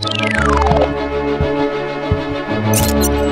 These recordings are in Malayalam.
Thank you.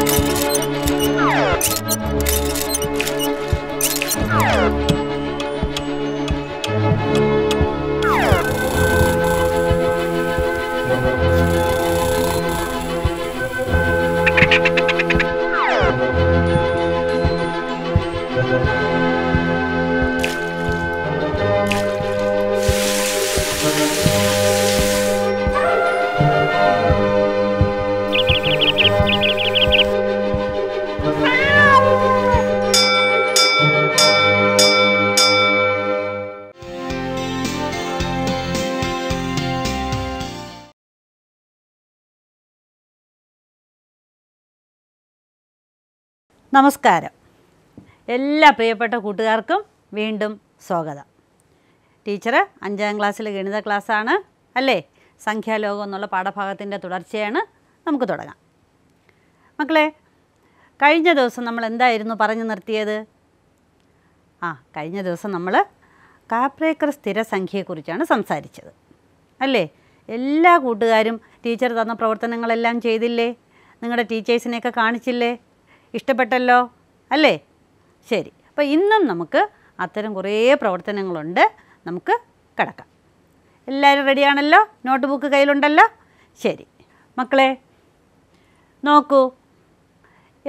നമസ്കാരം എല്ലാ പ്രിയപ്പെട്ട കൂട്ടുകാർക്കും വീണ്ടും സ്വാഗതം ടീച്ചർ അഞ്ചാം ക്ലാസ്സിൽ ഗണിത ക്ലാസ്സാണ് അല്ലേ സംഖ്യാലോകം എന്നുള്ള പാഠഭാഗത്തിൻ്റെ തുടർച്ചയാണ് നമുക്ക് തുടങ്ങാം മക്കളെ കഴിഞ്ഞ ദിവസം നമ്മൾ എന്തായിരുന്നു പറഞ്ഞു നിർത്തിയത് ആ കഴിഞ്ഞ ദിവസം നമ്മൾ കാപ്രേക്കർ സ്ഥിരസംഖ്യയെക്കുറിച്ചാണ് സംസാരിച്ചത് അല്ലേ എല്ലാ കൂട്ടുകാരും ടീച്ചർ തന്ന പ്രവർത്തനങ്ങളെല്ലാം ചെയ്തില്ലേ നിങ്ങളുടെ ടീച്ചേഴ്സിനെയൊക്കെ കാണിച്ചില്ലേ ഇഷ്ടപ്പെട്ടല്ലോ അല്ലേ ശരി അപ്പോൾ ഇന്നും നമുക്ക് അത്തരം കുറേ പ്രവർത്തനങ്ങളുണ്ട് നമുക്ക് കിടക്കാം എല്ലാവരും റെഡിയാണല്ലോ നോട്ട് ബുക്ക് കയ്യിലുണ്ടല്ലോ ശരി മക്കളെ നോക്കൂ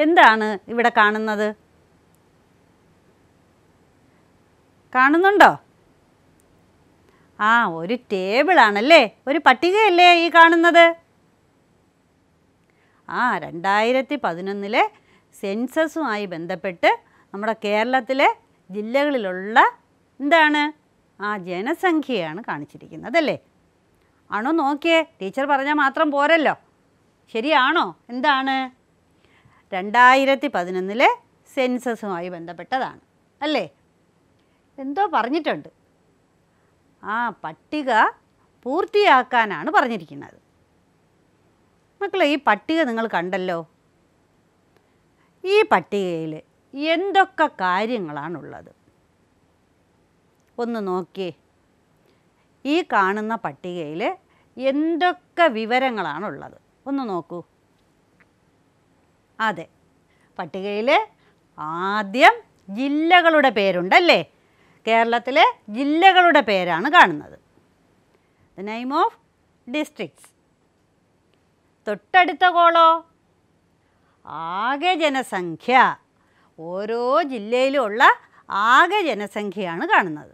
എന്താണ് ഇവിടെ കാണുന്നത് കാണുന്നുണ്ടോ ആ ഒരു ടേബിളാണല്ലേ ഒരു പട്ടികയല്ലേ ഈ കാണുന്നത് ആ രണ്ടായിരത്തി പതിനൊന്നിലെ സെൻസസുമായി ബന്ധപ്പെട്ട് നമ്മുടെ കേരളത്തിലെ ജില്ലകളിലുള്ള എന്താണ് ആ ജനസംഖ്യയാണ് കാണിച്ചിരിക്കുന്നത് അല്ലേ ആണോ നോക്കിയേ ടീച്ചർ പറഞ്ഞാൽ മാത്രം പോരല്ലോ ശരിയാണോ എന്താണ് രണ്ടായിരത്തി പതിനൊന്നിലെ സെൻസസുമായി ബന്ധപ്പെട്ടതാണ് അല്ലേ എന്തോ പറഞ്ഞിട്ടുണ്ട് ആ പട്ടിക പൂർത്തിയാക്കാനാണ് പറഞ്ഞിരിക്കുന്നത് മക്കളെ ഈ പട്ടിക നിങ്ങൾ കണ്ടല്ലോ ഈ പട്ടികയിൽ എന്തൊക്കെ കാര്യങ്ങളാണുള്ളത് ഒന്ന് നോക്കിയേ ഈ കാണുന്ന പട്ടികയിൽ എന്തൊക്കെ വിവരങ്ങളാണുള്ളത് ഒന്ന് നോക്കൂ അതെ പട്ടികയിൽ ആദ്യം ജില്ലകളുടെ പേരുണ്ടല്ലേ കേരളത്തിലെ ജില്ലകളുടെ പേരാണ് കാണുന്നത് ദ നെയിം ഓഫ് ഡിസ്ട്രിക്ട്സ് തൊട്ടടുത്ത കോളോ ആകെ ജനസംഖ്യ ഓരോ ജില്ലയിലുമുള്ള ആകെ ജനസംഖ്യയാണ് കാണുന്നത്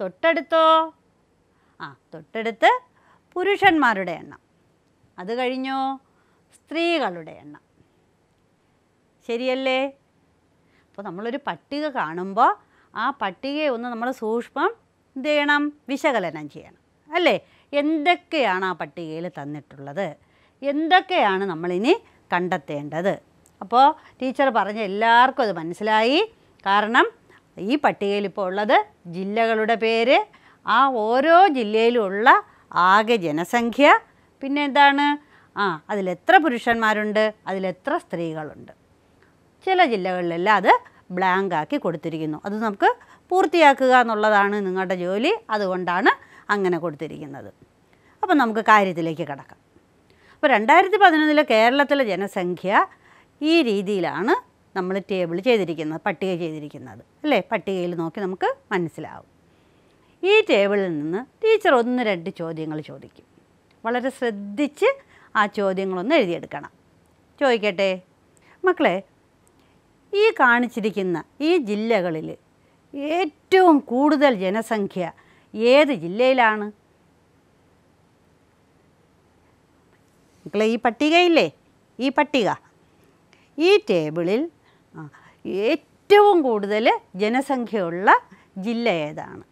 തൊട്ടടുത്തോ ആ തൊട്ടടുത്ത് പുരുഷന്മാരുടെ എണ്ണം അത് കഴിഞ്ഞോ സ്ത്രീകളുടെ എണ്ണം ശരിയല്ലേ അപ്പോൾ നമ്മളൊരു പട്ടിക കാണുമ്പോൾ ആ പട്ടികയെ ഒന്ന് നമ്മൾ സൂക്ഷ്മം എന്ത് ചെയ്യണം വിശകലനം ചെയ്യണം അല്ലേ എന്തൊക്കെയാണ് ആ പട്ടികയിൽ തന്നിട്ടുള്ളത് എന്തൊക്കെയാണ് നമ്മളിനി കണ്ടെത്തേണ്ടത് അപ്പോൾ ടീച്ചർ പറഞ്ഞ എല്ലാവർക്കും അത് മനസ്സിലായി കാരണം ഈ പട്ടികയിൽ ഇപ്പോൾ ഉള്ളത് ജില്ലകളുടെ പേര് ആ ഓരോ ജില്ലയിലുള്ള ആകെ ജനസംഖ്യ പിന്നെ എന്താണ് ആ അതിലെത്ര പുരുഷന്മാരുണ്ട് അതിലെത്ര സ്ത്രീകളുണ്ട് ചില ജില്ലകളിലെല്ലാം അത് ബ്ലാങ്ക് ആക്കി കൊടുത്തിരിക്കുന്നു അത് നമുക്ക് പൂർത്തിയാക്കുക എന്നുള്ളതാണ് നിങ്ങളുടെ ജോലി അതുകൊണ്ടാണ് അങ്ങനെ കൊടുത്തിരിക്കുന്നത് അപ്പം നമുക്ക് കാര്യത്തിലേക്ക് കിടക്കാം അപ്പോൾ രണ്ടായിരത്തി പതിനൊന്നിലെ കേരളത്തിലെ ജനസംഖ്യ ഈ രീതിയിലാണ് നമ്മൾ ടേബിൾ ചെയ്തിരിക്കുന്നത് പട്ടിക ചെയ്തിരിക്കുന്നത് അല്ലേ പട്ടികയിൽ നോക്കി നമുക്ക് മനസ്സിലാവും ഈ ടേബിളിൽ നിന്ന് ടീച്ചർ ഒന്ന് രണ്ട് ചോദ്യങ്ങൾ ചോദിക്കും വളരെ ശ്രദ്ധിച്ച് ആ ചോദ്യങ്ങളൊന്ന് എഴുതിയെടുക്കണം ചോദിക്കട്ടെ മക്കളെ ഈ കാണിച്ചിരിക്കുന്ന ഈ ജില്ലകളിൽ ഏറ്റവും കൂടുതൽ ജനസംഖ്യ ഏത് ജില്ലയിലാണ് മക്കളെ ഈ പട്ടികയില്ലേ ഈ പട്ടിക ഈ ടേബിളിൽ ഏറ്റവും കൂടുതൽ ജനസംഖ്യയുള്ള ജില്ല ഏതാണ്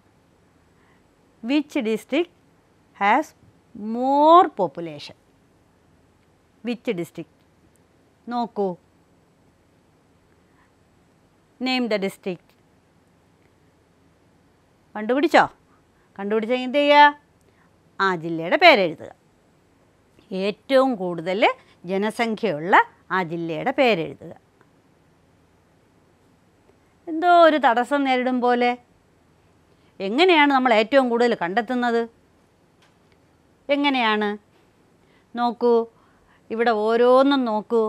which district has more population which district നോക്കൂ നെയിം ദ ഡിസ്ട്രിക്ട് കണ്ടുപിടിച്ചോ കണ്ടുപിടിച്ചെങ്കിൽ എന്ത് ചെയ്യുക ആ ജില്ലയുടെ പേരെഴുതുക ഏറ്റവും കൂടുതൽ ജനസംഖ്യയുള്ള ആ ജില്ലയുടെ പേരെഴുതുക എന്തോ ഒരു തടസ്സം നേരിടും പോലെ എങ്ങനെയാണ് നമ്മൾ ഏറ്റവും കൂടുതൽ കണ്ടെത്തുന്നത് എങ്ങനെയാണ് നോക്കൂ ഇവിടെ ഓരോന്നും നോക്കൂ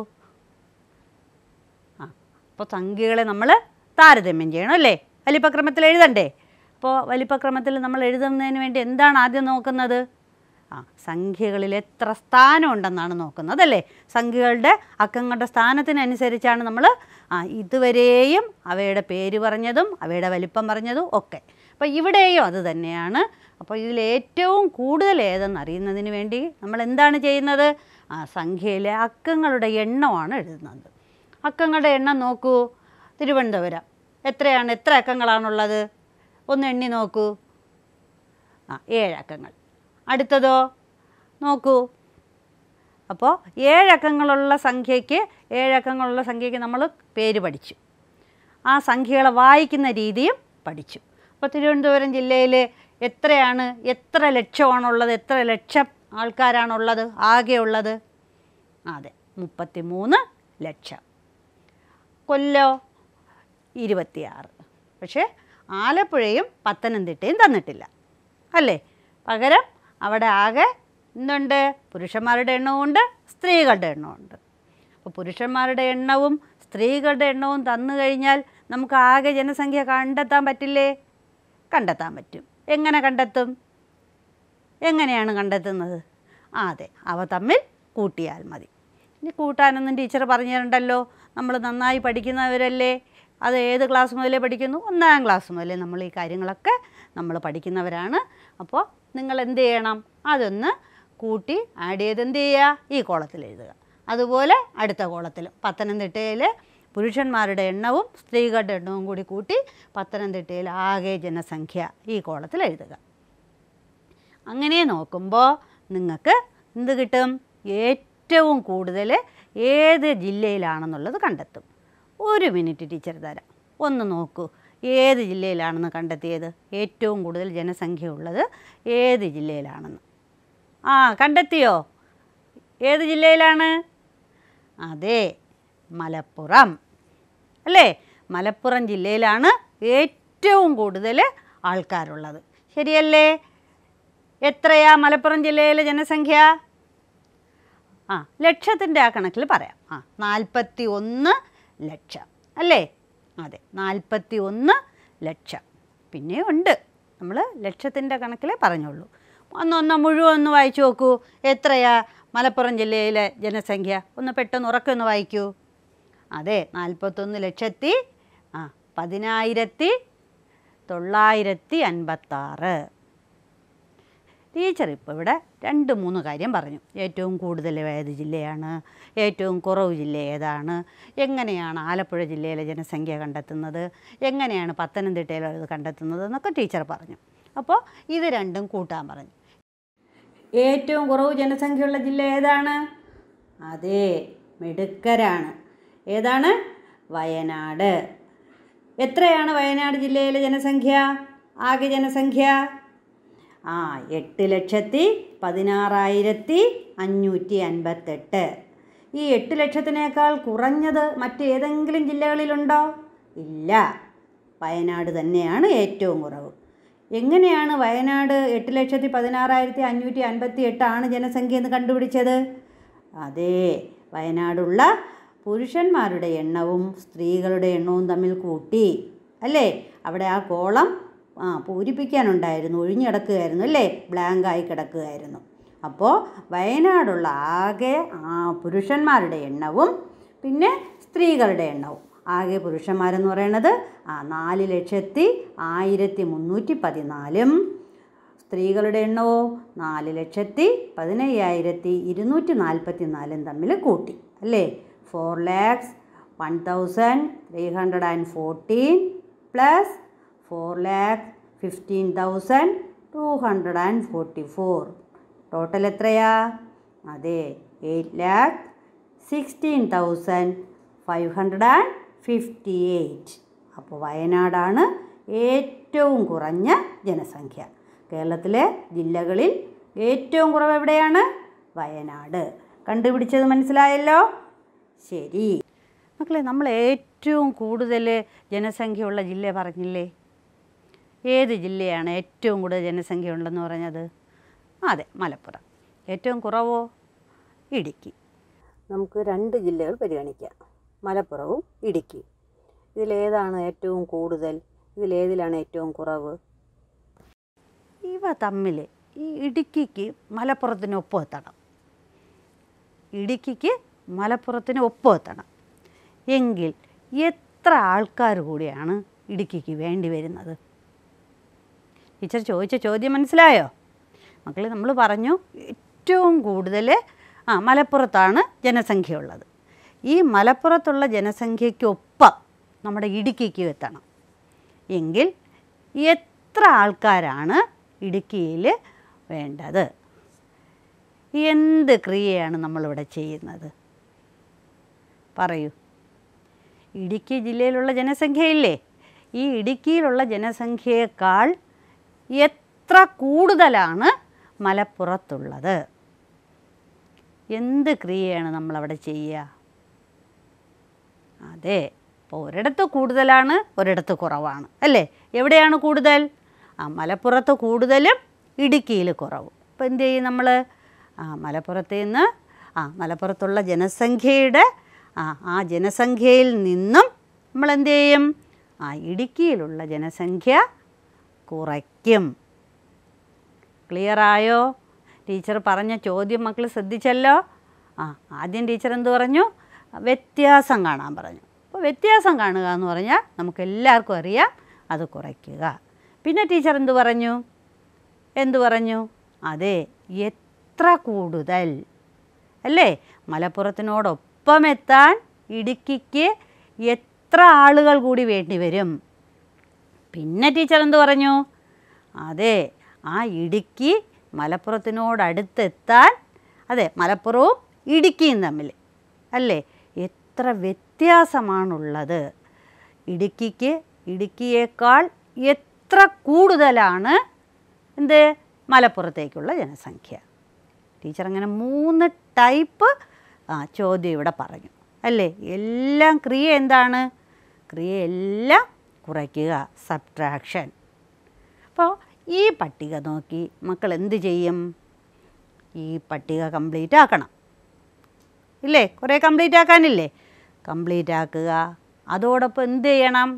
ആ അപ്പോൾ സംഖ്യകളെ നമ്മൾ താരതമ്യം ചെയ്യണം അല്ലേ വലിപ്പക്രമത്തിൽ എഴുതണ്ടേ അപ്പോൾ വലിപ്പക്രമത്തിൽ നമ്മൾ എഴുതുന്നതിന് വേണ്ടി എന്താണ് ആദ്യം നോക്കുന്നത് ആ സംഖ്യകളിൽ എത്ര സ്ഥാനം ഉണ്ടെന്നാണ് നോക്കുന്നത് അല്ലേ സംഖ്യകളുടെ അക്കങ്ങളുടെ സ്ഥാനത്തിനനുസരിച്ചാണ് നമ്മൾ ആ ഇതുവരെയും അവയുടെ പേര് പറഞ്ഞതും അവയുടെ വലിപ്പം പറഞ്ഞതും ഒക്കെ അപ്പോൾ ഇവിടെയും അത് തന്നെയാണ് അപ്പോൾ ഇതിൽ ഏറ്റവും കൂടുതൽ ഏതെന്ന് അറിയുന്നതിന് വേണ്ടി നമ്മൾ എന്താണ് ചെയ്യുന്നത് ആ സംഖ്യയിലെ അക്കങ്ങളുടെ എണ്ണമാണ് എഴുതുന്നത് അക്കങ്ങളുടെ എണ്ണം നോക്കൂ തിരുവനന്തപുരം എത്രയാണ് എത്ര അക്കങ്ങളാണുള്ളത് ഒന്ന് എണ്ണി നോക്കൂ ആ ഏഴ് അക്കങ്ങൾ അടുത്തതോ നോക്കൂ അപ്പോൾ ഏഴക്കങ്ങളുള്ള സംഖ്യയ്ക്ക് ഏഴക്കങ്ങളുള്ള സംഖ്യയ്ക്ക് നമ്മൾ പേര് പഠിച്ചു ആ സംഖ്യകളെ വായിക്കുന്ന രീതിയും പഠിച്ചു അപ്പോൾ തിരുവനന്തപുരം ജില്ലയിൽ എത്രയാണ് എത്ര ലക്ഷമാണുള്ളത് എത്ര ലക്ഷം ആൾക്കാരാണുള്ളത് ആകെയുള്ളത് അതെ മുപ്പത്തി മൂന്ന് ലക്ഷം കൊല്ലോ ഇരുപത്തിയാറ് പക്ഷേ ആലപ്പുഴയും പത്തനംതിട്ടയും തന്നിട്ടില്ല അല്ലേ പകരം അവിടെ ആകെ എന്തുണ്ട് പുരുഷന്മാരുടെ എണ്ണവുമുണ്ട് സ്ത്രീകളുടെ എണ്ണവുമുണ്ട് അപ്പോൾ പുരുഷന്മാരുടെ എണ്ണവും സ്ത്രീകളുടെ എണ്ണവും തന്നു കഴിഞ്ഞാൽ നമുക്ക് ആകെ ജനസംഖ്യ കണ്ടെത്താൻ പറ്റില്ലേ കണ്ടെത്താൻ പറ്റും എങ്ങനെ കണ്ടെത്തും എങ്ങനെയാണ് കണ്ടെത്തുന്നത് ആ അതെ അവ തമ്മിൽ കൂട്ടിയാൽ മതി ഇനി കൂട്ടാനൊന്നും ടീച്ചർ പറഞ്ഞു തരണ്ടല്ലോ നമ്മൾ നന്നായി പഠിക്കുന്നവരല്ലേ അത് ഏത് ക്ലാസ് മുതലേ പഠിക്കുന്നു ഒന്നാം ക്ലാസ് മുതലേ നമ്മൾ ഈ കാര്യങ്ങളൊക്കെ നമ്മൾ പഠിക്കുന്നവരാണ് അപ്പോൾ നിങ്ങൾ എന്ത് ചെയ്യണം അതൊന്ന് കൂട്ടി ആഡ് ചെയ്ത് എന്ത് ചെയ്യുക ഈ കോളത്തിൽ എഴുതുക അതുപോലെ അടുത്ത കോളത്തിലും പത്തനംതിട്ടയിൽ പുരുഷന്മാരുടെ എണ്ണവും സ്ത്രീകളുടെ എണ്ണവും കൂടി കൂട്ടി പത്തനംതിട്ടയിൽ ആകെ ജനസംഖ്യ ഈ കോളത്തിൽ എഴുതുക അങ്ങനെ നോക്കുമ്പോൾ നിങ്ങൾക്ക് എന്ത് കിട്ടും ഏറ്റവും കൂടുതൽ ഏത് ജില്ലയിലാണെന്നുള്ളത് കണ്ടെത്തും ഒരു മിനിറ്റ് ടീച്ചർ തരാം ഒന്ന് നോക്കൂ ഏത് ജില്ലയിലാണെന്ന് കണ്ടെത്തിയത് ഏറ്റവും കൂടുതൽ ജനസംഖ്യ ഉള്ളത് ഏത് ജില്ലയിലാണെന്ന് ആ കണ്ടെത്തിയോ ഏത് ജില്ലയിലാണ് അതെ മലപ്പുറം അല്ലേ മലപ്പുറം ജില്ലയിലാണ് ഏറ്റവും കൂടുതൽ ആൾക്കാരുള്ളത് ശരിയല്ലേ എത്രയാ മലപ്പുറം ജില്ലയിലെ ജനസംഖ്യ ആ ലക്ഷത്തിൻ്റെ ആ കണക്കിൽ പറയാം ആ നാൽപ്പത്തി ഒന്ന് ലക്ഷം അല്ലേ അതെ നാൽപ്പത്തി ഒന്ന് ലക്ഷം പിന്നെ ഉണ്ട് നമ്മൾ ലക്ഷത്തിൻ്റെ കണക്കിലേ പറഞ്ഞുള്ളൂ ഒന്ന് ഒന്ന് മുഴുവൻ ഒന്ന് വായിച്ചു നോക്കൂ എത്രയാ മലപ്പുറം ജില്ലയിലെ ജനസംഖ്യ ഒന്ന് പെട്ടെന്ന് ഉറക്കെ ഒന്ന് വായിക്കൂ അതെ നാൽപ്പത്തൊന്ന് ലക്ഷത്തി ആ പതിനായിരത്തി തൊള്ളായിരത്തി അൻപത്താറ് ടീച്ചർ ഇപ്പോൾ ഇവിടെ രണ്ട് മൂന്ന് കാര്യം പറഞ്ഞു ഏറ്റവും കൂടുതൽ ഏത് ജില്ലയാണ് ഏറ്റവും കുറവ് ജില്ല ഏതാണ് എങ്ങനെയാണ് ആലപ്പുഴ ജില്ലയിലെ ജനസംഖ്യ കണ്ടെത്തുന്നത് എങ്ങനെയാണ് പത്തനംതിട്ടയിലെ കണ്ടെത്തുന്നത് എന്നൊക്കെ ടീച്ചർ പറഞ്ഞു അപ്പോൾ ഇത് രണ്ടും കൂട്ടാൻ പറഞ്ഞു ഏറ്റവും കുറവ് ജനസംഖ്യയുള്ള ജില്ല ഏതാണ് അതെ മിടുക്കരാണ് ഏതാണ് വയനാട് എത്രയാണ് വയനാട് ജില്ലയിലെ ജനസംഖ്യ ആകെ ജനസംഖ്യ ആ എട്ട് ലക്ഷത്തി പതിനാറായിരത്തി അഞ്ഞൂറ്റി അൻപത്തെട്ട് ഈ എട്ട് ലക്ഷത്തിനേക്കാൾ കുറഞ്ഞത് മറ്റേതെങ്കിലും ജില്ലകളിലുണ്ടോ ഇല്ല വയനാട് തന്നെയാണ് ഏറ്റവും കുറവ് എങ്ങനെയാണ് വയനാട് എട്ട് ലക്ഷത്തി പതിനാറായിരത്തി അഞ്ഞൂറ്റി അൻപത്തി എട്ടാണ് ജനസംഖ്യ എന്ന് കണ്ടുപിടിച്ചത് അതെ വയനാടുള്ള പുരുഷന്മാരുടെ എണ്ണവും സ്ത്രീകളുടെ എണ്ണവും തമ്മിൽ കൂട്ടി അല്ലേ അവിടെ ആ കോളം ആ പൂരിപ്പിക്കാനുണ്ടായിരുന്നു ഒഴിഞ്ഞിടക്കുകയായിരുന്നു അല്ലേ ബ്ലാങ്കായി കിടക്കുകയായിരുന്നു അപ്പോൾ വയനാടുള്ള ആകെ ആ പുരുഷന്മാരുടെ എണ്ണവും പിന്നെ സ്ത്രീകളുടെ എണ്ണവും ആകെ പുരുഷന്മാരെന്ന് പറയണത് ആ നാല് ലക്ഷത്തി ആയിരത്തി മുന്നൂറ്റി പതിനാലും സ്ത്രീകളുടെ എണ്ണവും നാല് ലക്ഷത്തി പതിനയ്യായിരത്തി ഇരുന്നൂറ്റി നാൽപ്പത്തി നാലും തമ്മിൽ കൂട്ടി അല്ലേ four lakhs one thousand three hundred and fourteen plus four lakh fifteen thousand two hundred and forty four total എത്രയാ അതെ eight lakh sixteen thousand five hundred and fifty eight അപ്പോൾ വയനാടാണ് ഏറ്റവും കുറഞ്ഞ ജനസംഖ്യ കേരളത്തിലെ ജില്ലകളിൽ ഏറ്റവും കുറവ് എവിടെയാണ് വയനാട് കണ്ടുപിടിച്ചത് മനസ്സിലായല്ലോ ശരി മക്കളെ നമ്മൾ ഏറ്റവും കൂടുതൽ ജനസംഖ്യയുള്ള ജില്ല പറഞ്ഞില്ലേ ഏത് ജില്ലയാണ് ഏറ്റവും കൂടുതൽ ജനസംഖ്യ ഉള്ളതെന്ന് പറഞ്ഞത് അതെ മലപ്പുറം ഏറ്റവും കുറവോ ഇടുക്കി നമുക്ക് രണ്ട് ജില്ലകൾ പരിഗണിക്കാം മലപ്പുറവും ഇടുക്കി ഇതിലേതാണ് ഏറ്റവും കൂടുതൽ ഇതിലേതിലാണ് ഏറ്റവും കുറവ് ഇവ തമ്മിൽ ഈ ഇടുക്കിക്ക് മലപ്പുറത്തിന് ഒപ്പെത്തണം ഇടുക്കിക്ക് മലപ്പുറത്തിന് ഒപ്പെത്തണം എങ്കിൽ എത്ര ആൾക്കാർ കൂടിയാണ് ഇടുക്കിക്ക് വേണ്ടി വരുന്നത് ടീച്ചർ ചോദിച്ച ചോദ്യം മനസ്സിലായോ മക്കൾ നമ്മൾ പറഞ്ഞു ഏറ്റവും കൂടുതൽ ആ മലപ്പുറത്താണ് ജനസംഖ്യ ഉള്ളത് ഈ മലപ്പുറത്തുള്ള ജനസംഖ്യയ്ക്കൊപ്പം നമ്മുടെ ഇടുക്കിക്ക് എത്തണം എങ്കിൽ എത്ര ആൾക്കാരാണ് ഇടുക്കിയിൽ വേണ്ടത് എന്ത് ക്രിയയാണ് നമ്മളിവിടെ ചെയ്യുന്നത് പറയൂ ഇടുക്കി ജില്ലയിലുള്ള ജനസംഖ്യയില്ലേ ഈ ഇടുക്കിയിലുള്ള ജനസംഖ്യയേക്കാൾ എത്ര കൂടുതലാണ് മലപ്പുറത്തുള്ളത് എന്ത് ക്രിയയാണ് നമ്മളവിടെ ചെയ്യുക അതെ അപ്പോൾ ഒരിടത്ത് കൂടുതലാണ് ഒരിടത്ത് കുറവാണ് അല്ലേ എവിടെയാണ് കൂടുതൽ ആ മലപ്പുറത്ത് കൂടുതലും ഇടുക്കിയിൽ കുറവും അപ്പോൾ എന്ത് ചെയ്യും നമ്മൾ ആ മലപ്പുറത്ത് നിന്ന് ആ മലപ്പുറത്തുള്ള ജനസംഖ്യയുടെ ആ ആ ജനസംഖ്യയിൽ നിന്നും നമ്മൾ എന്ത് ചെയ്യും ആ ഇടുക്കിയിലുള്ള ജനസംഖ്യ കുറയ്ക്കും വയ്ക്കും ക്ലിയറായോ ടീച്ചർ പറഞ്ഞ ചോദ്യം മക്കൾ ശ്രദ്ധിച്ചല്ലോ ആ ആദ്യം ടീച്ചർ എന്ത് പറഞ്ഞു വ്യത്യാസം കാണാൻ പറഞ്ഞു അപ്പോൾ വ്യത്യാസം കാണുക എന്ന് പറഞ്ഞാൽ നമുക്ക് എല്ലാവർക്കും അറിയാം അത് കുറയ്ക്കുക പിന്നെ ടീച്ചർ എന്ത് പറഞ്ഞു എന്തു പറഞ്ഞു അതെ എത്ര കൂടുതൽ അല്ലേ മലപ്പുറത്തിനോടൊപ്പം എത്താൻ ഇടുക്കിക്ക് എത്ര ആളുകൾ കൂടി വേണ്ടി വരും പിന്നെ ടീച്ചർ എന്ത് പറഞ്ഞു അതെ ആ ഇടുക്കി മലപ്പുറത്തിനോടടുത്തെത്താൻ അതെ മലപ്പുറവും ഇടുക്കിയും തമ്മിൽ അല്ലേ എത്ര വ്യത്യാസമാണുള്ളത് ഇടുക്കിക്ക് ഇടുക്കിയേക്കാൾ എത്ര കൂടുതലാണ് എന്ത് മലപ്പുറത്തേക്കുള്ള ജനസംഖ്യ ടീച്ചർ അങ്ങനെ മൂന്ന് ടൈപ്പ് ആ ചോദ്യം ഇവിടെ പറഞ്ഞു അല്ലേ എല്ലാം ക്രിയ എന്താണ് ക്രിയ എല്ലാം കുറയ്ക്കുക സബ്ട്രാക്ഷൻ അപ്പോൾ ഈ പട്ടിക നോക്കി മക്കൾ എന്ത് ചെയ്യും ഈ പട്ടിക കംപ്ലീറ്റ് ആക്കണം ഇല്ലേ കുറേ കംപ്ലീറ്റ് ആക്കാനില്ലേ കംപ്ലീറ്റ് ആക്കുക അതോടൊപ്പം എന്ത് ചെയ്യണം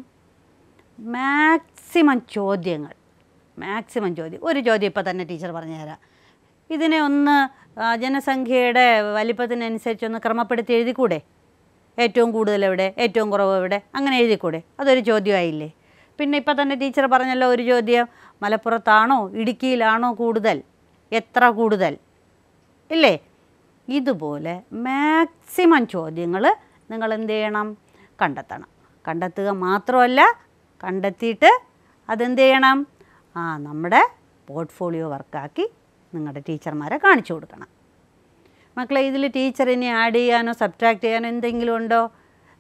മാക്സിമം ചോദ്യങ്ങൾ മാക്സിമം ചോദ്യം ഒരു ചോദ്യം ഇപ്പോൾ തന്നെ ടീച്ചർ പറഞ്ഞു തരാം ഇതിനെ ഒന്ന് ജനസംഖ്യയുടെ വലിപ്പത്തിനനുസരിച്ച് ഒന്ന് ക്രമപ്പെടുത്തി എഴുതിക്കൂടെ ഏറ്റവും കൂടുതൽ എവിടെ ഏറ്റവും കുറവ് എവിടെ അങ്ങനെ എഴുതിക്കൂടെ അതൊരു ചോദ്യമായില്ലേ പിന്നെ ഇപ്പോൾ തന്നെ ടീച്ചർ പറഞ്ഞല്ലോ ഒരു ചോദ്യം മലപ്പുറത്താണോ ഇടുക്കിയിലാണോ കൂടുതൽ എത്ര കൂടുതൽ ഇല്ലേ ഇതുപോലെ മാക്സിമം ചോദ്യങ്ങൾ നിങ്ങൾ എന്ത് ചെയ്യണം കണ്ടെത്തണം കണ്ടെത്തുക മാത്രമല്ല കണ്ടെത്തിയിട്ട് അതെന്ത് ചെയ്യണം ആ നമ്മുടെ പോർട്ട്ഫോളിയോ വർക്കാക്കി നിങ്ങളുടെ ടീച്ചർമാരെ കാണിച്ചു കൊടുക്കണം മക്കളെ ഇതിൽ ടീച്ചറിനെ ആഡ് ചെയ്യാനോ സബ്ട്രാക്ട് ചെയ്യാനോ എന്തെങ്കിലും ഉണ്ടോ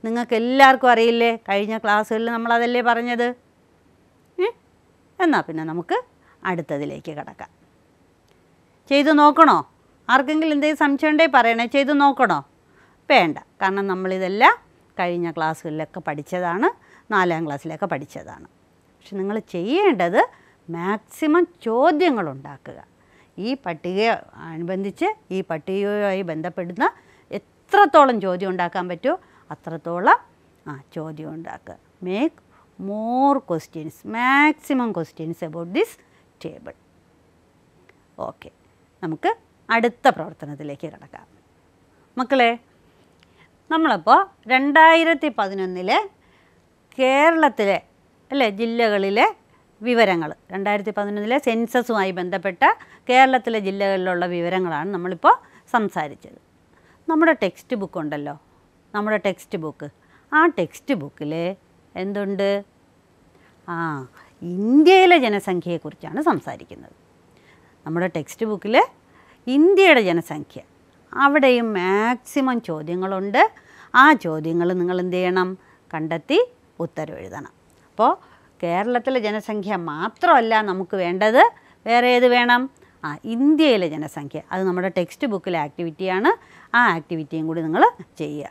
നിങ്ങൾക്ക് എല്ലാവർക്കും അറിയില്ലേ കഴിഞ്ഞ ക്ലാസ്സുകളിൽ നമ്മളതല്ലേ പറഞ്ഞത് എന്നാൽ പിന്നെ നമുക്ക് അടുത്തതിലേക്ക് കിടക്കാം ചെയ്തു നോക്കണോ ആർക്കെങ്കിലും എന്തെങ്കിലും സംശയം ഉണ്ടെങ്കിൽ പറയണേ ചെയ്തു നോക്കണോ വേണ്ട കാരണം നമ്മളിതെല്ലാം കഴിഞ്ഞ ക്ലാസ്സുകളിലൊക്കെ പഠിച്ചതാണ് നാലാം ക്ലാസ്സിലൊക്കെ പഠിച്ചതാണ് പക്ഷെ നിങ്ങൾ ചെയ്യേണ്ടത് മാക്സിമം ചോദ്യങ്ങൾ ഉണ്ടാക്കുക ഈ പട്ടിക അനുബന്ധിച്ച് ഈ പട്ടികയുമായി ബന്ധപ്പെടുന്ന എത്രത്തോളം ചോദ്യം ഉണ്ടാക്കാൻ പറ്റുമോ അത്രത്തോളം ആ ചോദ്യം ഉണ്ടാക്കുക make more questions, maximum questions about this table okay നമുക്ക് അടുത്ത പ്രവർത്തനത്തിലേക്ക് കിടക്കാം മക്കളെ നമ്മളിപ്പോൾ രണ്ടായിരത്തി പതിനൊന്നിലെ കേരളത്തിലെ അല്ലേ ജില്ലകളിലെ വിവരങ്ങൾ രണ്ടായിരത്തി പതിനൊന്നിലെ സെൻസസുമായി ബന്ധപ്പെട്ട കേരളത്തിലെ ജില്ലകളിലുള്ള വിവരങ്ങളാണ് നമ്മളിപ്പോൾ സംസാരിച്ചത് നമ്മുടെ ടെക്സ്റ്റ് ബുക്ക് ഉണ്ടല്ലോ നമ്മുടെ ടെക്സ്റ്റ് ബുക്ക് ആ ടെക്സ്റ്റ് ബുക്കിലെ എന്തുണ്ട് ആ ഇന്ത്യയിലെ ജനസംഖ്യയെക്കുറിച്ചാണ് സംസാരിക്കുന്നത് നമ്മുടെ ടെക്സ്റ്റ് ബുക്കിൽ ഇന്ത്യയുടെ ജനസംഖ്യ അവിടെയും മാക്സിമം ചോദ്യങ്ങളുണ്ട് ആ ചോദ്യങ്ങൾ നിങ്ങൾ എന്ത് ചെയ്യണം കണ്ടെത്തി ഉത്തരം എഴുതണം അപ്പോൾ കേരളത്തിലെ ജനസംഖ്യ മാത്രമല്ല നമുക്ക് വേണ്ടത് വേറെ ഏത് വേണം ആ ഇന്ത്യയിലെ ജനസംഖ്യ അത് നമ്മുടെ ടെക്സ്റ്റ് ബുക്കിലെ ആക്ടിവിറ്റിയാണ് ആ ആക്ടിവിറ്റിയും കൂടി നിങ്ങൾ ചെയ്യുക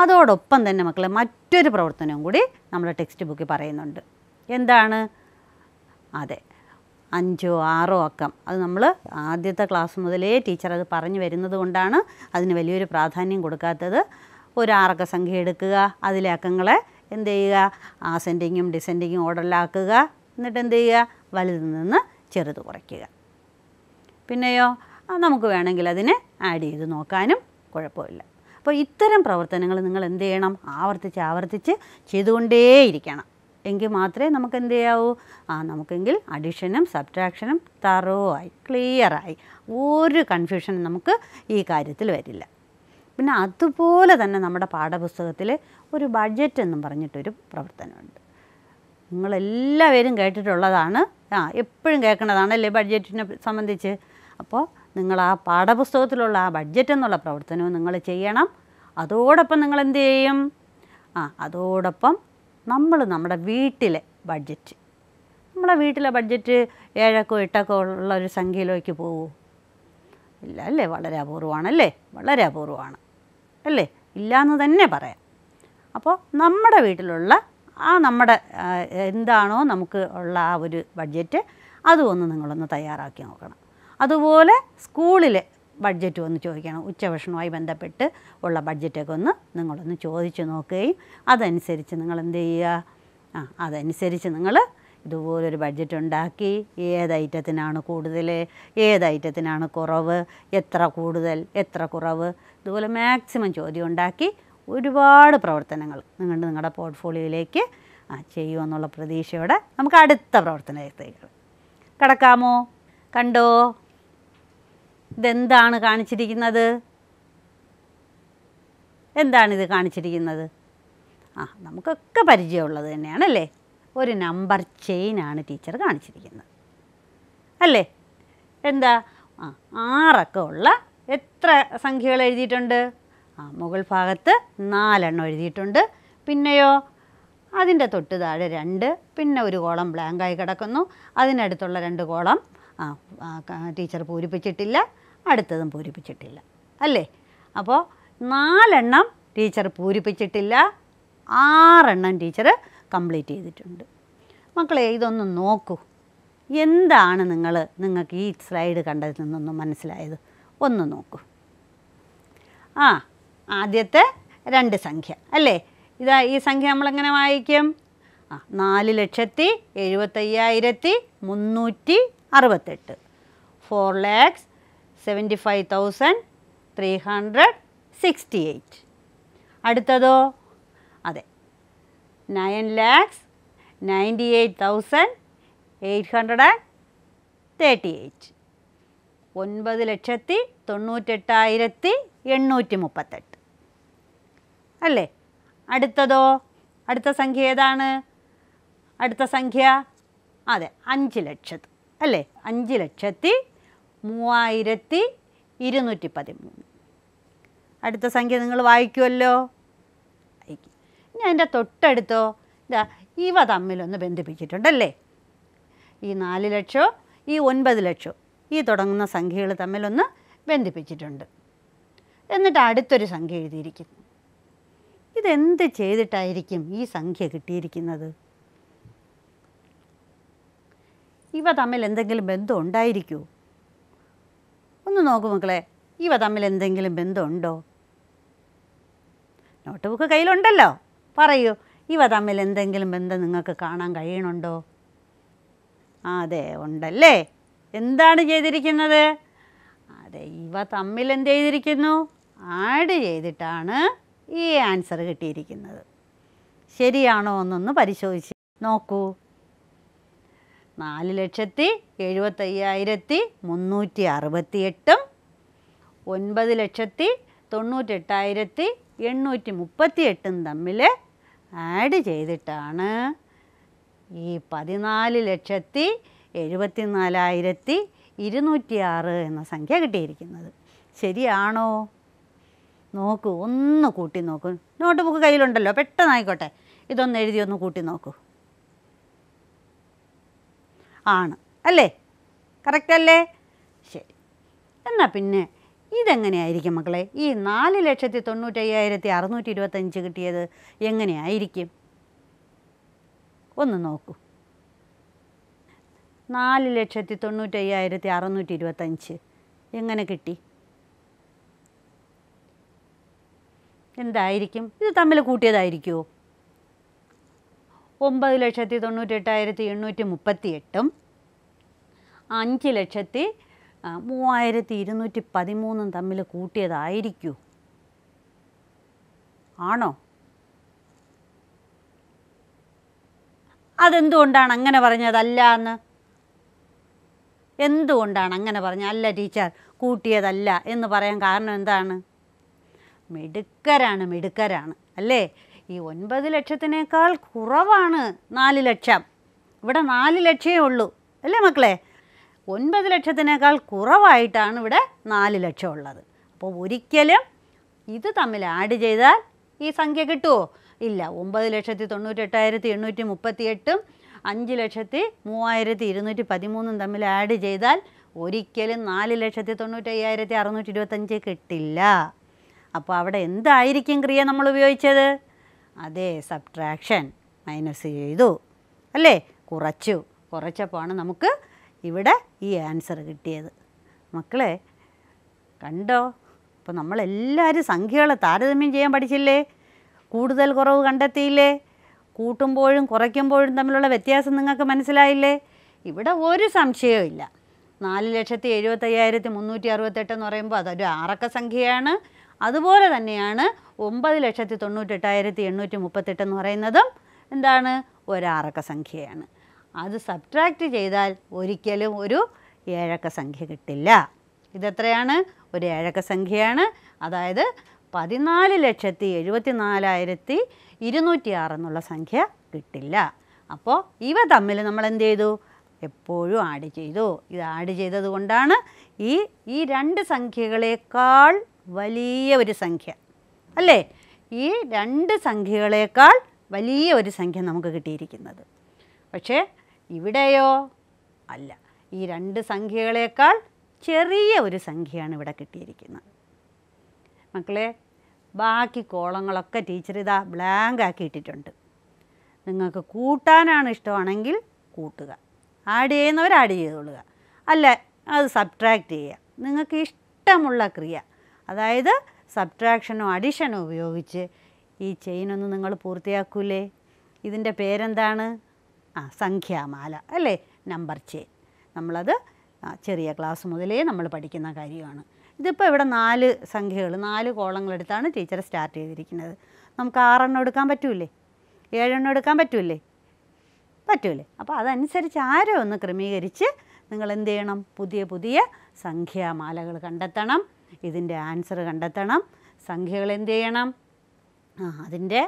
അതോടൊപ്പം തന്നെ മക്കളെ മറ്റൊരു പ്രവർത്തനവും കൂടി നമ്മൾ ടെക്സ്റ്റ് ബുക്കിൽ പറയുന്നുണ്ട് എന്താണ് അതെ അഞ്ചോ ആറോ അക്കം അത് നമ്മൾ ആദ്യത്തെ ക്ലാസ് മുതലേ ടീച്ചർ അത് പറഞ്ഞു വരുന്നത് കൊണ്ടാണ് അതിന് വലിയൊരു പ്രാധാന്യം കൊടുക്കാത്തത് ഒരു ആറക്ക സംഖ്യ എടുക്കുക അതിലെ അക്കങ്ങളെ എന്ത് ചെയ്യുക ആസെൻഡിങ്ങും ഡിസെൻഡിങ്ങും ഓർഡറിലാക്കുക എന്നിട്ട് എന്ത് ചെയ്യുക വലുതിൽ നിന്ന് ചെറുത് കുറയ്ക്കുക പിന്നെയോ നമുക്ക് വേണമെങ്കിൽ അതിനെ ആഡ് ചെയ്ത് നോക്കാനും കുഴപ്പമില്ല അപ്പോൾ ഇത്തരം പ്രവർത്തനങ്ങൾ നിങ്ങൾ എന്ത് ചെയ്യണം ആവർത്തിച്ച് ആവർത്തിച്ച് ചെയ്തുകൊണ്ടേയിരിക്കണം എങ്കിൽ മാത്രമേ നമുക്ക് എന്ത് ചെയ്യാവൂ ആ നമുക്കെങ്കിൽ അഡിഷനും സബ്ട്രാക്ഷനും ആയി ക്ലിയറായി ഒരു കൺഫ്യൂഷനും നമുക്ക് ഈ കാര്യത്തിൽ വരില്ല പിന്നെ അതുപോലെ തന്നെ നമ്മുടെ പാഠപുസ്തകത്തിൽ ഒരു ബഡ്ജറ്റ് എന്നും പറഞ്ഞിട്ടൊരു പ്രവർത്തനമുണ്ട് നിങ്ങളെല്ലാവരും കേട്ടിട്ടുള്ളതാണ് ആ എപ്പോഴും കേൾക്കുന്നതാണല്ലേ ബഡ്ജറ്റിനെ സംബന്ധിച്ച് അപ്പോൾ നിങ്ങൾ ആ പാഠപുസ്തകത്തിലുള്ള ആ ബഡ്ജറ്റ് എന്നുള്ള പ്രവർത്തനവും നിങ്ങൾ ചെയ്യണം അതോടൊപ്പം നിങ്ങൾ എന്ത് ചെയ്യും ആ അതോടൊപ്പം നമ്മൾ നമ്മുടെ വീട്ടിലെ ബഡ്ജറ്റ് നമ്മുടെ വീട്ടിലെ ബഡ്ജറ്റ് ഏഴക്കോ എട്ടക്കോ ഉള്ള ഒരു സംഖ്യയിലേക്ക് പോവൂ ഇല്ല അല്ലേ വളരെ അപൂർവമാണല്ലേ വളരെ അപൂർവമാണ് അല്ലേ ഇല്ലയെന്ന് തന്നെ പറയാം അപ്പോൾ നമ്മുടെ വീട്ടിലുള്ള ആ നമ്മുടെ എന്താണോ നമുക്ക് ഉള്ള ആ ഒരു ബഡ്ജറ്റ് അതും ഒന്ന് നിങ്ങളൊന്ന് തയ്യാറാക്കി നോക്കണം അതുപോലെ സ്കൂളിലെ ബഡ്ജറ്റ് ഒന്ന് ചോദിക്കണം ഉച്ചഭക്ഷണവുമായി ബന്ധപ്പെട്ട് ഉള്ള ബഡ്ജറ്റൊക്കെ ഒന്ന് നിങ്ങളൊന്ന് ചോദിച്ചു നോക്കുകയും അതനുസരിച്ച് നിങ്ങൾ എന്ത് ചെയ്യുക ആ അതനുസരിച്ച് നിങ്ങൾ ഇതുപോലൊരു ബഡ്ജറ്റ് ഉണ്ടാക്കി ഏത് ഐറ്റത്തിനാണ് കൂടുതൽ ഏത് ഐറ്റത്തിനാണ് കുറവ് എത്ര കൂടുതൽ എത്ര കുറവ് ഇതുപോലെ മാക്സിമം ചോദ്യം ഉണ്ടാക്കി ഒരുപാട് പ്രവർത്തനങ്ങൾ നിങ്ങൾ നിങ്ങളുടെ പോർട്ട്ഫോളിയോയിലേക്ക് ആ ചെയ്യുമെന്നുള്ള പ്രതീക്ഷയോടെ നമുക്ക് അടുത്ത പ്രവർത്തനത്തേക്ക് കിടക്കാമോ കണ്ടോ ഇതെന്താണ് കാണിച്ചിരിക്കുന്നത് എന്താണിത് കാണിച്ചിരിക്കുന്നത് ആ നമുക്കൊക്കെ പരിചയമുള്ളത് തന്നെയാണല്ലേ ഒരു നമ്പർ ചെയിനാണ് ടീച്ചർ കാണിച്ചിരിക്കുന്നത് അല്ലേ എന്താ ആ ആറൊക്കെ ഉള്ള എത്ര സംഖ്യകൾ എഴുതിയിട്ടുണ്ട് ആ മുകൾ ഭാഗത്ത് നാലെണ്ണം എഴുതിയിട്ടുണ്ട് പിന്നെയോ അതിൻ്റെ തൊട്ട് താഴെ രണ്ട് പിന്നെ ഒരു കോളം ബ്ലാങ്കായി കിടക്കുന്നു അതിനടുത്തുള്ള രണ്ട് കോളം ആ ടീച്ചർ പൂരിപ്പിച്ചിട്ടില്ല അടുത്തതും പൂരിപ്പിച്ചിട്ടില്ല അല്ലേ അപ്പോൾ നാലെണ്ണം ടീച്ചർ പൂരിപ്പിച്ചിട്ടില്ല ആറെണ്ണം ടീച്ചർ കംപ്ലീറ്റ് ചെയ്തിട്ടുണ്ട് മക്കളെ ഇതൊന്ന് നോക്കൂ എന്താണ് നിങ്ങൾ നിങ്ങൾക്ക് ഈ സ്ലൈഡ് കണ്ടതിൽ നിന്നൊന്നും മനസ്സിലായത് ഒന്ന് നോക്കൂ ആ ആദ്യത്തെ രണ്ട് സംഖ്യ അല്ലേ ഇതാ ഈ സംഖ്യ നമ്മളെങ്ങനെ വായിക്കും ആ നാല് ലക്ഷത്തി എഴുപത്തയ്യായിരത്തി മുന്നൂറ്റി അറുപത്തെട്ട് four lakhs seventy five thousand three hundred sixty eight അടുത്തതോ അതെ nine lakhs ninety eight thousand eight hundred and thirty eight ഒൻപത് ലക്ഷത്തി തൊണ്ണൂറ്റെട്ടായിരത്തി എണ്ണൂറ്റി മുപ്പത്തെട്ട് അല്ലേ അടുത്തതോ അടുത്ത സംഖ്യ ഏതാണ് അടുത്ത സംഖ്യ അതെ അഞ്ച് ലക്ഷത്തി അല്ലേ അഞ്ച് ലക്ഷത്തി മൂവായിരത്തി ഇരുന്നൂറ്റി പതിമൂന്ന് അടുത്ത സംഖ്യ നിങ്ങൾ വായിക്കുമല്ലോ ഇനി അതിൻ്റെ തൊട്ടടുത്തോ ഇതാ ഇവ തമ്മിലൊന്ന് ബന്ധിപ്പിച്ചിട്ടുണ്ടല്ലേ ഈ നാല് ലക്ഷം ഈ ഒൻപത് ലക്ഷം ഈ തുടങ്ങുന്ന സംഖ്യകൾ തമ്മിലൊന്ന് ബന്ധിപ്പിച്ചിട്ടുണ്ട് എന്നിട്ട് അടുത്തൊരു സംഖ്യ എഴുതിയിരിക്കുന്നു ഇതെന്ത് ചെയ്തിട്ടായിരിക്കും ഈ സംഖ്യ കിട്ടിയിരിക്കുന്നത് ഇവ തമ്മിൽ എന്തെങ്കിലും ബന്ധം ഉണ്ടായിരിക്കൂ ഒന്ന് നോക്കൂ മക്കളെ ഇവ തമ്മിൽ എന്തെങ്കിലും ബന്ധമുണ്ടോ നോട്ട് ബുക്ക് കയ്യിലുണ്ടല്ലോ പറയൂ ഇവ തമ്മിൽ എന്തെങ്കിലും ബന്ധം നിങ്ങൾക്ക് കാണാൻ കഴിയണുണ്ടോ അതെ ഉണ്ടല്ലേ എന്താണ് ചെയ്തിരിക്കുന്നത് അതെ ഇവ തമ്മിൽ എന്ത് ചെയ്തിരിക്കുന്നു ആഡ് ചെയ്തിട്ടാണ് ഈ ആൻസർ കിട്ടിയിരിക്കുന്നത് ശരിയാണോ എന്നൊന്ന് പരിശോധിച്ച് നോക്കൂ നാല് ലക്ഷത്തി എഴുപത്തയ്യായിരത്തി മുന്നൂറ്റി അറുപത്തി എട്ടും ഒൻപത് ലക്ഷത്തി തൊണ്ണൂറ്റെട്ടായിരത്തി എണ്ണൂറ്റി മുപ്പത്തി എട്ടും തമ്മിൽ ആഡ് ചെയ്തിട്ടാണ് ഈ പതിനാല് ലക്ഷത്തി എഴുപത്തി നാലായിരത്തി ഇരുന്നൂറ്റി ആറ് എന്ന സംഖ്യ കിട്ടിയിരിക്കുന്നത് ശരിയാണോ നോക്കൂ ഒന്ന് കൂട്ടി നോക്കൂ നോട്ട് ബുക്ക് കയ്യിലുണ്ടല്ലോ പെട്ടെന്നായിക്കോട്ടെ ഇതൊന്ന് എഴുതി ഒന്ന് കൂട്ടി നോക്കൂ ആണ് അല്ലേ കറക്റ്റല്ലേ ശരി എന്നാൽ പിന്നെ ഇതെങ്ങനെയായിരിക്കും മക്കളെ ഈ നാല് ലക്ഷത്തി തൊണ്ണൂറ്റയ്യായിരത്തി അറുന്നൂറ്റി ഇരുപത്തഞ്ച് കിട്ടിയത് എങ്ങനെയായിരിക്കും ഒന്ന് നോക്കൂ നാല് ലക്ഷത്തി തൊണ്ണൂറ്റയ്യായിരത്തി അറുന്നൂറ്റി ഇരുപത്തഞ്ച് എങ്ങനെ കിട്ടി എന്തായിരിക്കും ഇത് തമ്മിൽ കൂട്ടിയതായിരിക്കുമോ ഒമ്പത് ലക്ഷത്തി തൊണ്ണൂറ്റെട്ടായിരത്തി എണ്ണൂറ്റി മുപ്പത്തി എട്ടും അഞ്ച് ലക്ഷത്തി മൂവായിരത്തി ഇരുന്നൂറ്റി പതിമൂന്നും തമ്മിൽ കൂട്ടിയതായിരിക്കൂ ആണോ അതെന്തുകൊണ്ടാണ് അങ്ങനെ പറഞ്ഞതല്ല എന്ന് എന്തുകൊണ്ടാണ് അങ്ങനെ പറഞ്ഞത് അല്ല ടീച്ചർ കൂട്ടിയതല്ല എന്ന് പറയാൻ കാരണം എന്താണ് മിടുക്കരാണ് മിടുക്കരാണ് അല്ലേ ഈ ഒൻപത് ലക്ഷത്തിനേക്കാൾ കുറവാണ് നാല് ലക്ഷം ഇവിടെ നാല് ലക്ഷമേ ഉള്ളൂ അല്ലേ മക്കളെ ഒൻപത് ലക്ഷത്തിനേക്കാൾ കുറവായിട്ടാണ് ഇവിടെ നാല് ലക്ഷം ഉള്ളത് അപ്പോൾ ഒരിക്കലും ഇത് തമ്മിൽ ആഡ് ചെയ്താൽ ഈ സംഖ്യ കിട്ടുമോ ഇല്ല ഒമ്പത് ലക്ഷത്തി തൊണ്ണൂറ്റെട്ടായിരത്തി എണ്ണൂറ്റി മുപ്പത്തി എട്ടും അഞ്ച് ലക്ഷത്തി മൂവായിരത്തി ഇരുന്നൂറ്റി പതിമൂന്നും തമ്മിൽ ആഡ് ചെയ്താൽ ഒരിക്കലും നാല് ലക്ഷത്തി തൊണ്ണൂറ്റയ്യായിരത്തി അറുന്നൂറ്റി ഇരുപത്തഞ്ച് കിട്ടില്ല അപ്പോൾ അവിടെ എന്തായിരിക്കും ക്രിയ നമ്മൾ ഉപയോഗിച്ചത് അതെ സബ്ട്രാക്ഷൻ മൈനസ് ചെയ്തു അല്ലേ കുറച്ചു ആണ് നമുക്ക് ഇവിടെ ഈ ആൻസർ കിട്ടിയത് മക്കളെ കണ്ടോ അപ്പോൾ നമ്മളെല്ലാവരും സംഖ്യകളെ താരതമ്യം ചെയ്യാൻ പഠിച്ചില്ലേ കൂടുതൽ കുറവ് കണ്ടെത്തിയില്ലേ കൂട്ടുമ്പോഴും കുറയ്ക്കുമ്പോഴും തമ്മിലുള്ള വ്യത്യാസം നിങ്ങൾക്ക് മനസ്സിലായില്ലേ ഇവിടെ ഒരു സംശയവും ഇല്ല നാല് ലക്ഷത്തി എഴുപത്തയ്യായിരത്തി മുന്നൂറ്റി അറുപത്തെട്ട് എന്ന് പറയുമ്പോൾ അതൊരു ആറക്ക സംഖ്യയാണ് അതുപോലെ തന്നെയാണ് ഒമ്പത് ലക്ഷത്തി തൊണ്ണൂറ്റെട്ടായിരത്തി എണ്ണൂറ്റി മുപ്പത്തെട്ട് എന്ന് പറയുന്നതും എന്താണ് ഒരാറക്ക സംഖ്യയാണ് അത് സബ്ട്രാക്റ്റ് ചെയ്താൽ ഒരിക്കലും ഒരു ഏഴക്ക സംഖ്യ കിട്ടില്ല ഇതെത്രയാണ് ഒരു ഏഴക്ക സംഖ്യയാണ് അതായത് പതിനാല് ലക്ഷത്തി എഴുപത്തി നാലായിരത്തി ഇരുന്നൂറ്റി ആറ് എന്നുള്ള സംഖ്യ കിട്ടില്ല അപ്പോൾ ഇവ തമ്മിൽ നമ്മൾ എന്ത് ചെയ്തു എപ്പോഴും ആഡ് ചെയ്തു ഇത് ആഡ് ചെയ്തത് കൊണ്ടാണ് ഈ ഈ രണ്ട് സംഖ്യകളേക്കാൾ വലിയ ഒരു സംഖ്യ അല്ലേ ഈ രണ്ട് സംഖ്യകളേക്കാൾ വലിയ ഒരു സംഖ്യ നമുക്ക് കിട്ടിയിരിക്കുന്നത് പക്ഷേ ഇവിടെയോ അല്ല ഈ രണ്ട് സംഖ്യകളേക്കാൾ ചെറിയ ഒരു സംഖ്യയാണ് ഇവിടെ കിട്ടിയിരിക്കുന്നത് മക്കളെ ബാക്കി കോളങ്ങളൊക്കെ ടീച്ചർ ഇതാ ബ്ലാങ്ക് ആക്കി ഇട്ടിട്ടുണ്ട് നിങ്ങൾക്ക് കൂട്ടാനാണ് ഇഷ്ടമാണെങ്കിൽ കൂട്ടുക ആഡ് ചെയ്യുന്നവർ ആഡ് ചെയ്തുകൊള്ളുക അല്ല അത് സബ്ട്രാക്റ്റ് ചെയ്യുക നിങ്ങൾക്ക് ഇഷ്ടമുള്ള ക്രിയ അതായത് സബ്ട്രാക്ഷനോ അഡീഷനോ ഉപയോഗിച്ച് ഈ ചെയിനൊന്ന് നിങ്ങൾ പൂർത്തിയാക്കൂലേ ഇതിൻ്റെ പേരെന്താണ് ആ സംഖ്യാമാല അല്ലേ നമ്പർ ചെയിൻ നമ്മളത് ചെറിയ ക്ലാസ് മുതലേ നമ്മൾ പഠിക്കുന്ന കാര്യമാണ് ഇതിപ്പോൾ ഇവിടെ നാല് സംഖ്യകൾ നാല് കോളങ്ങളെടുത്താണ് ടീച്ചർ സ്റ്റാർട്ട് ചെയ്തിരിക്കുന്നത് നമുക്ക് ആറെണ്ണം എടുക്കാൻ പറ്റൂലേ ഏഴെണ്ണം എടുക്കാൻ പറ്റൂലേ പറ്റൂലേ അപ്പോൾ അതനുസരിച്ച് ആരോ ഒന്ന് ക്രമീകരിച്ച് നിങ്ങൾ എന്ത് ചെയ്യണം പുതിയ പുതിയ സംഖ്യാമാലകൾ കണ്ടെത്തണം ഇതിൻ്റെ ആൻസർ കണ്ടെത്തണം സംഖ്യകൾ എന്ത് ചെയ്യണം അതിൻ്റെ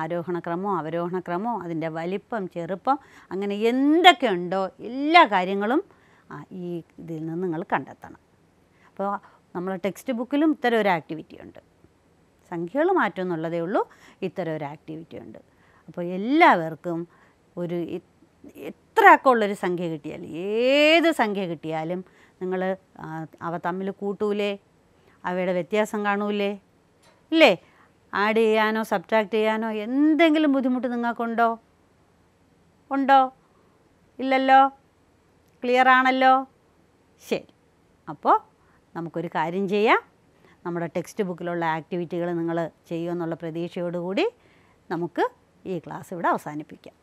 ആരോഹണക്രമോ അവരോഹണക്രമോ അതിൻ്റെ വലിപ്പം ചെറുപ്പം അങ്ങനെ എന്തൊക്കെയുണ്ടോ എല്ലാ കാര്യങ്ങളും ഈ ഇതിൽ നിന്ന് നിങ്ങൾ കണ്ടെത്തണം അപ്പോൾ നമ്മൾ ടെക്സ്റ്റ് ബുക്കിലും ഇത്തരം ഒരു ആക്ടിവിറ്റി ഉണ്ട് സംഖ്യകൾ മാറ്റം എന്നുള്ളതേ ഉള്ളൂ ഇത്തരം ഒരു ആക്ടിവിറ്റി ഉണ്ട് അപ്പോൾ എല്ലാവർക്കും ഒരു എത്ര ഉള്ളൊരു സംഖ്യ കിട്ടിയാലും ഏത് സംഖ്യ കിട്ടിയാലും നിങ്ങൾ അവ തമ്മിൽ കൂട്ടൂലേ അവയുടെ വ്യത്യാസം കാണൂലേ ഇല്ലേ ആഡ് ചെയ്യാനോ സബ്ട്രാക്ട് ചെയ്യാനോ എന്തെങ്കിലും ബുദ്ധിമുട്ട് നിങ്ങൾക്കുണ്ടോ ഉണ്ടോ ഇല്ലല്ലോ ക്ലിയർ ആണല്ലോ ശരി അപ്പോൾ നമുക്കൊരു കാര്യം ചെയ്യാം നമ്മുടെ ടെക്സ്റ്റ് ബുക്കിലുള്ള ആക്ടിവിറ്റികൾ നിങ്ങൾ ചെയ്യുമെന്നുള്ള പ്രതീക്ഷയോടുകൂടി നമുക്ക് ഈ ക്ലാസ് ഇവിടെ അവസാനിപ്പിക്കാം